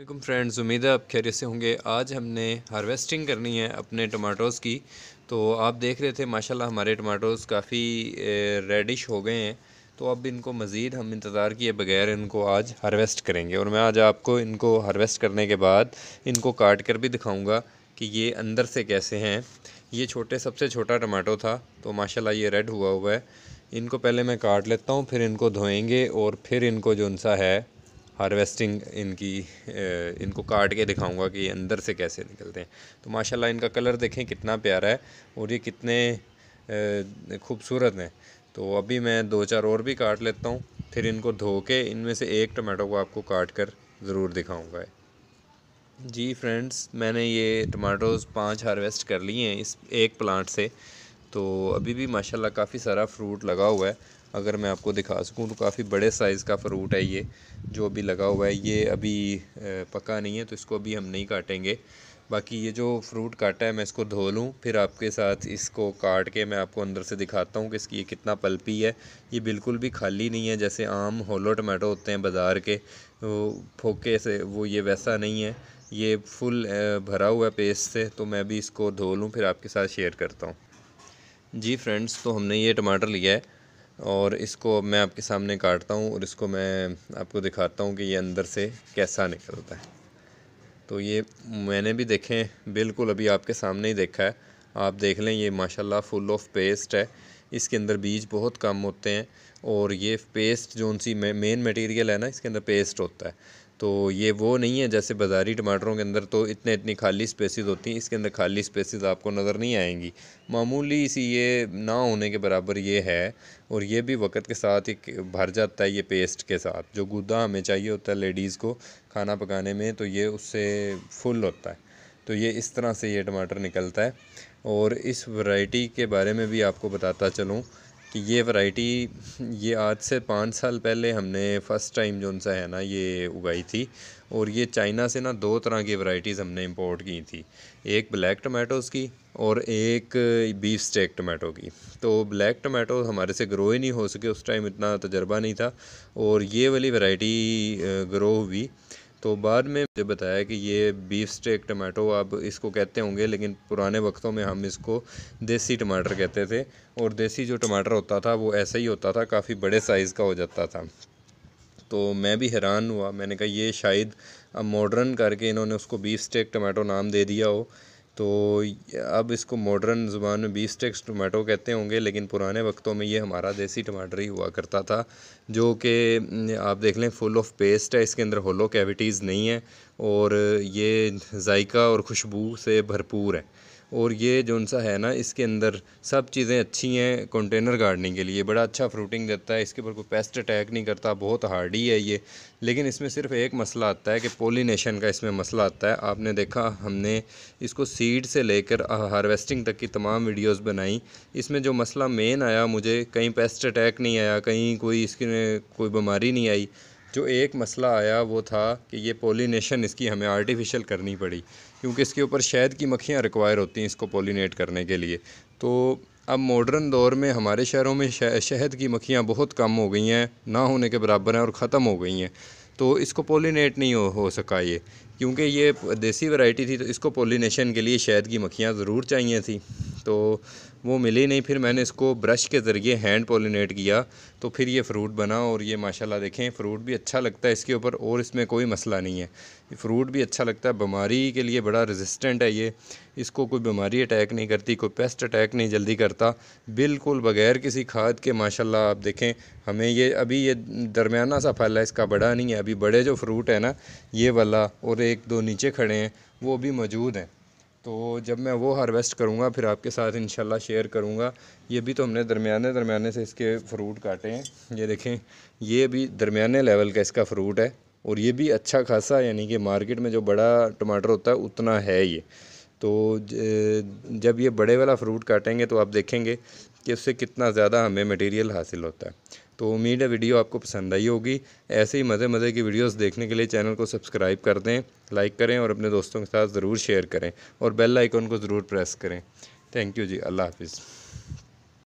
welcome friends उम्मीद है आप खैर से होंगे आज हमने हार्वेस्टिंग करनी है अपने टमाटोज़ की तो आप देख रहे थे माशाल्लाह हमारे टमाटोज़ काफ़ी रेडिश हो गए हैं तो अब इनको मज़ीद हम इंतज़ार किए बगैर इनको आज हार्वेस्ट करेंगे और मैं आज आपको इनको हार्वेस्ट करने के बाद इनको काट कर भी दिखाऊँगा कि ये अंदर से कैसे हैं ये छोटे सबसे छोटा टमाटो था तो माशाला ये रेड हुआ हुआ है इनको पहले मैं काट लेता हूँ फिर इनको धोएंगे और फिर इनको जो है हार्वेस्टिंग इनकी इनको काट के दिखाऊंगा कि अंदर से कैसे निकलते हैं तो माशाल्लाह इनका कलर देखें कितना प्यारा है और ये कितने खूबसूरत हैं तो अभी मैं दो चार और भी काट लेता हूँ फिर इनको धो के इनमें से एक टमाटो को आपको काट कर ज़रूर दिखाऊँगा जी फ्रेंड्स मैंने ये टमाटोज़ पाँच हार्वेस्ट कर लिए हैं इस एक प्लांट से तो अभी भी माशाल्लाह काफ़ी सारा फ्रूट लगा हुआ है अगर मैं आपको दिखा सकूँ तो काफ़ी बड़े साइज़ का फ्रूट है ये जो अभी लगा हुआ है ये अभी पका नहीं है तो इसको अभी हम नहीं काटेंगे बाकी ये जो फ्रूट काटा है मैं इसको धो लूँ फिर आपके साथ इसको काट के मैं आपको अंदर से दिखाता हूँ कि इसकी ये कितना पल्पी है ये बिल्कुल भी खाली नहीं है जैसे आम होलो टमाटो होते हैं बाज़ार के वो फोके से वो ये वैसा नहीं है ये फुल भरा हुआ है पेस्ट से तो मैं भी इसको धो लूँ फिर आपके साथ शेयर करता हूँ जी फ्रेंड्स तो हमने ये टमाटर लिया है और इसको मैं आपके सामने काटता हूँ और इसको मैं आपको दिखाता हूँ कि ये अंदर से कैसा निकलता है तो ये मैंने भी देखे बिल्कुल अभी आपके सामने ही देखा है आप देख लें ये माशाल्लाह फुल ऑफ पेस्ट है इसके अंदर बीज बहुत कम होते हैं और ये पेस्ट जो उन मेन मटेरियल है ना इसके अंदर पेस्ट होता है तो ये वो नहीं है जैसे बाज़ारी टमाटरों के अंदर तो इतने इतनी खाली स्पेसिस होती हैं इसके अंदर खाली स्पेसिस आपको नज़र नहीं आएंगी मामूली इसी ये ना होने के बराबर ये है और ये भी वक्त के साथ एक भर जाता है ये पेस्ट के साथ जो गुदा हमें चाहिए होता है लेडीज़ को खाना पकाने में तो ये उससे फुल होता है तो ये इस तरह से ये टमाटर निकलता है और इस वाइटी के बारे में भी आपको बताता चलूँ कि ये वैरायटी ये आज से पाँच साल पहले हमने फ़र्स्ट टाइम जो सा है ना ये उगाई थी और ये चाइना से ना दो तरह की वैरायटीज़ हमने इंपोर्ट की थी एक ब्लैक टमाटोज़ की और एक बीफ स्टेक टमाटो की तो ब्लैक टमाटो हमारे से ग्रो ही नहीं हो सके उस टाइम इतना तजर्बा नहीं था और ये वाली वैरायटी ग्रो हुई तो बाद में मुझे बताया कि ये बीफ स्टेक टमाटो आप इसको कहते होंगे लेकिन पुराने वक्तों में हम इसको देसी टमाटर कहते थे और देसी जो टमाटर होता था वो ऐसा ही होता था काफ़ी बड़े साइज़ का हो जाता था तो मैं भी हैरान हुआ मैंने कहा ये शायद अब मॉडर्न करके इन्होंने उसको बीफ स्टेक टमाटो नाम दे दिया हो तो अब इसको मॉडर्न ज़ुबान में बीस टैक्स टमाटो कहते होंगे लेकिन पुराने वक्तों में ये हमारा देसी टमाटर ही हुआ करता था जो कि आप देख लें फुल ऑफ पेस्ट है इसके अंदर होलो कैविटीज़ नहीं है और ये जायका और खुशबू से भरपूर है और ये जौन सा है ना इसके अंदर सब चीज़ें अच्छी हैं कंटेनर गार्डनिंग के लिए बड़ा अच्छा फ्रूटिंग देता है इसके ऊपर कोई पेस्ट अटैक नहीं करता बहुत हार्डी है ये लेकिन इसमें सिर्फ एक मसला आता है कि पोलिनेशन का इसमें मसला आता है आपने देखा हमने इसको सीड से लेकर हारवेस्टिंग तक की तमाम वीडियोज़ बनाई इसमें जो मसला मेन आया मुझे कहीं पेस्ट अटैक नहीं आया कहीं कोई इसके कोई बीमारी नहीं आई जो एक मसला आया वो था कि ये पोलिनेशन इसकी हमें आर्टिफिशियल करनी पड़ी क्योंकि इसके ऊपर शहद की मक्खियाँ रिक्वायर होती हैं इसको पोलिनेट करने के लिए तो अब मॉडर्न दौर में हमारे शहरों में शहद की मक्खियाँ बहुत कम हो गई हैं ना होने के बराबर हैं और ख़त्म हो गई हैं तो इसको पोलिनेट नहीं हो, हो सका ये क्योंकि ये देसी वैरायटी थी तो इसको पोलिनेशन के लिए शहद की मक्खियाँ ज़रूर चाहिए थी तो वो मिली नहीं फिर मैंने इसको ब्रश के ज़रिए हैंड पोलिनेट किया तो फिर ये फ्रूट बना और ये माशाल्लाह देखें फ्रूट भी अच्छा लगता है इसके ऊपर और इसमें कोई मसला नहीं है फ्रूट भी अच्छा लगता है बीमारी के लिए बड़ा रेजिस्टेंट है ये इसको कोई बीमारी अटैक नहीं करती कोई पेस्ट अटैक नहीं जल्दी करता बिल्कुल बगैर किसी खाद के माशाल्लाह आप देखें हमें ये अभी ये दरमियाना सा फल है इसका बड़ा नहीं है अभी बड़े जो फ्रूट है ना ये वाला और एक दो नीचे खड़े हैं वो भी मौजूद हैं तो जब मैं वो हार्वेस्ट करूँगा फिर आपके साथ इन शेयर करूँगा ये भी तो हमने दरमियाने दरमियाने से इसके फ्रूट काटे हैं ये देखें ये भी दरमियाने लेवल का इसका फ्रूट है और ये भी अच्छा खासा यानी कि मार्केट में जो बड़ा टमाटर होता है उतना है ये तो जब ये बड़े वाला फ्रूट काटेंगे तो आप देखेंगे कि उससे कितना ज़्यादा हमें मटेरियल हासिल होता है तो उम्मीद है वीडियो आपको पसंद आई होगी ऐसे ही मज़े मज़े की वीडियोस देखने के लिए चैनल को सब्सक्राइब कर दें लाइक करें और अपने दोस्तों के साथ ज़रूर शेयर करें और बेल आइकन को ज़रूर प्रेस करें थैंक यू जी अल्लाह हाफिज़